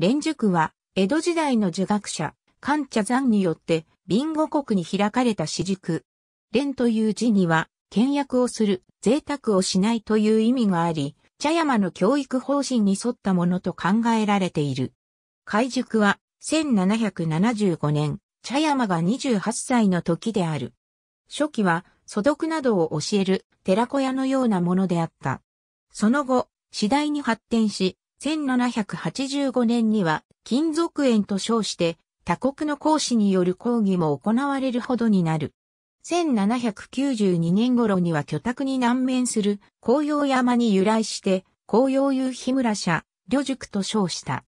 連塾は、江戸時代の儒学者、関茶山によって、ビンゴ国に開かれた私塾。連という字には、倹約をする、贅沢をしないという意味があり、茶山の教育方針に沿ったものと考えられている。海塾は、1775年、茶山が28歳の時である。初期は、素読などを教える寺小屋のようなものであった。その後、次第に発展し、1785年には金属園と称して他国の講師による講義も行われるほどになる。1792年頃には居宅に南面する紅葉山に由来して紅葉夕日村社、旅塾と称した。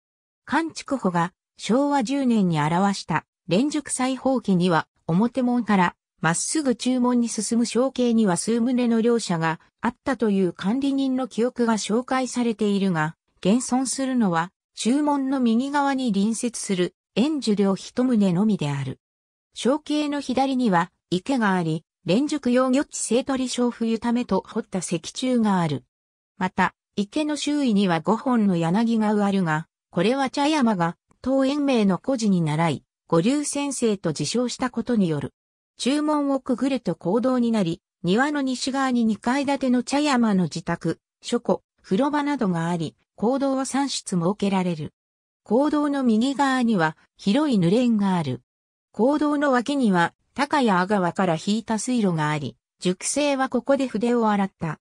関畜穂が昭和10年に表した連塾裁縫期には表門からまっすぐ注文に進む象形には数棟の両者があったという管理人の記憶が紹介されているが、現存するのは、中門の右側に隣接する円樹両一棟のみである。小径の左には池があり、連熟用魚地生取小冬ためと掘った石柱がある。また、池の周囲には五本の柳が植わるが、これは茶山が、当園名の故事に習い、五流先生と自称したことによる。注文をくぐれと行動になり、庭の西側に二階建ての茶山の自宅、書庫、風呂場などがあり、坑道は3室設けられる。坑道の右側には広い濡れんがある。坑道の脇には高谷阿川から引いた水路があり、熟成はここで筆を洗った。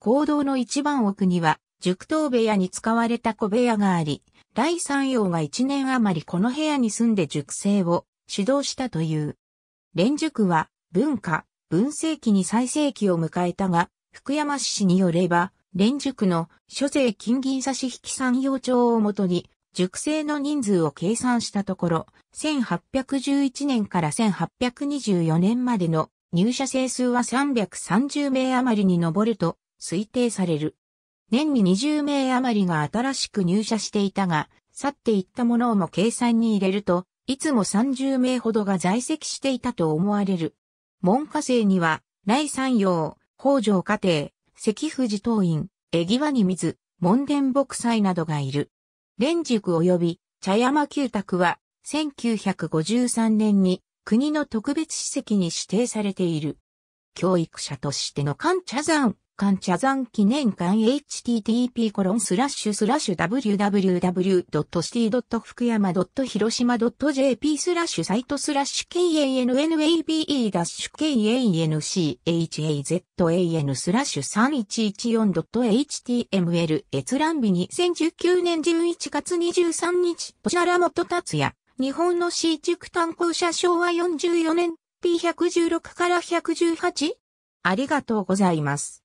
坑道の一番奥には熟頭部屋に使われた小部屋があり、第三洋が一年余りこの部屋に住んで熟成を指導したという。連塾は文化、文世紀に最盛期を迎えたが、福山市によれば、連塾の諸税金銀差し引き産業帳をもとに、塾生の人数を計算したところ、1811年から1824年までの入社生数は330名余りに上ると推定される。年に20名余りが新しく入社していたが、去っていったものをも計算に入れると、いつも30名ほどが在籍していたと思われる。文科生には、来産用、北条家庭、関富士東院、江際に水、門殿木祭などがいる。連塾及び茶山旧宅は、1953年に国の特別史跡に指定されている。教育者としての関茶山館茶山記念館 http コロンスラッシュスラッシュ www.st. m a .hiroshima.jp スラッシュサイトスラッシュ kanwabe-kanchazan スラッシュ 3114.html 閲覧日2019年11月23日としャラモト達也日本の市塾炭鉱者昭和44年 P116 から 118? ありがとうございます。